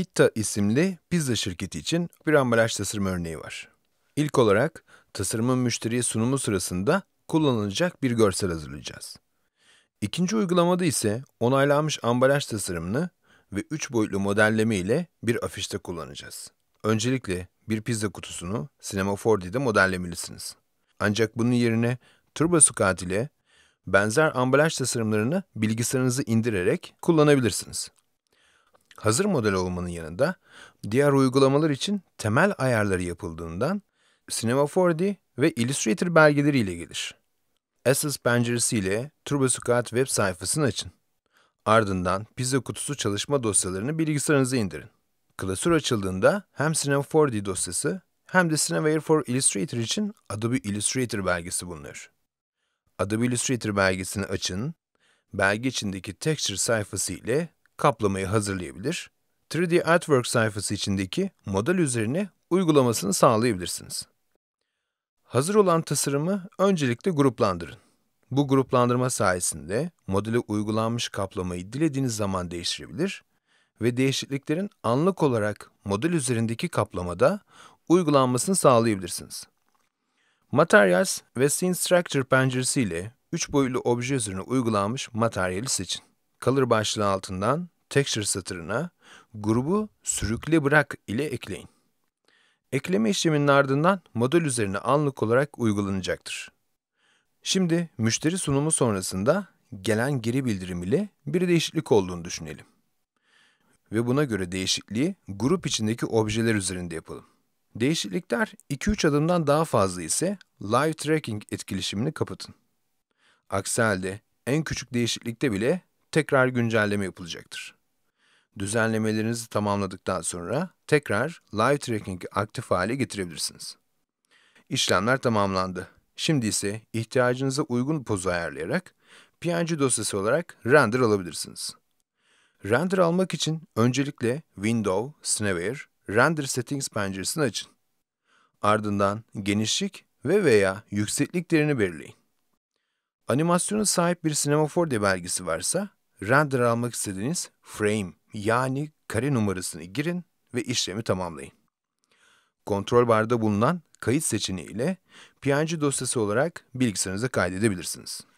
Pitta isimli pizza şirketi için bir ambalaj tasarım örneği var. İlk olarak tasarımın müşteriye sunumu sırasında kullanılacak bir görsel hazırlayacağız. İkinci uygulamada ise onaylanmış ambalaj tasarımını ve 3 boyutlu modelleme ile bir afişte kullanacağız. Öncelikle bir pizza kutusunu Cinema 4D'de modellemelisiniz. Ancak bunun yerine turbo TurboSukat ile benzer ambalaj tasarımlarını bilgisayarınızı indirerek kullanabilirsiniz hazır model olmanın yanında diğer uygulamalar için temel ayarları yapıldığından Cinema 4D ve Illustrator belgeleriyle gelir. Access penceresiyle TurboSquad web sayfasını açın. Ardından pizza kutusu çalışma dosyalarını bilgisayarınıza indirin. Klasör açıldığında hem Cinema 4D dosyası hem de Cineware for Illustrator için Adobe Illustrator belgesi bulunur. Adobe Illustrator belgesini açın, belge içindeki texture sayfası ile kaplamayı hazırlayabilir, 3D Artwork sayfası içindeki model üzerine uygulamasını sağlayabilirsiniz. Hazır olan tasarımı öncelikle gruplandırın. Bu gruplandırma sayesinde modele uygulanmış kaplamayı dilediğiniz zaman değiştirebilir ve değişikliklerin anlık olarak model üzerindeki kaplamada uygulanmasını sağlayabilirsiniz. Materials ve Scene Structure penceresi ile 3 boyutlu obje üzerine uygulanmış materyali seçin. Color başlığı altından texture satırına grubu sürükle bırak ile ekleyin. Ekleme işleminin ardından model üzerine anlık olarak uygulanacaktır. Şimdi müşteri sunumu sonrasında gelen geri bildirim ile bir değişiklik olduğunu düşünelim. Ve buna göre değişikliği grup içindeki objeler üzerinde yapalım. Değişiklikler 2-3 adımdan daha fazla ise Live Tracking etkileşimini kapatın. Aksi halde en küçük değişiklikte bile tekrar güncelleme yapılacaktır. Düzenlemelerinizi tamamladıktan sonra tekrar Live Tracking'i aktif hale getirebilirsiniz. İşlemler tamamlandı. Şimdi ise ihtiyacınıza uygun pozu ayarlayarak PNG dosyası olarak render alabilirsiniz. Render almak için öncelikle Window, Snapware, Render Settings penceresini açın. Ardından genişlik ve veya yükseklik değerini belirleyin. Animasyona sahip bir Cinema 4D belgesi varsa, render almak istediğiniz frame yani kare numarasını girin ve işlemi tamamlayın. Kontrol barda bulunan kayıt seçeneği ile PNG dosyası olarak bilgisayarınıza kaydedebilirsiniz.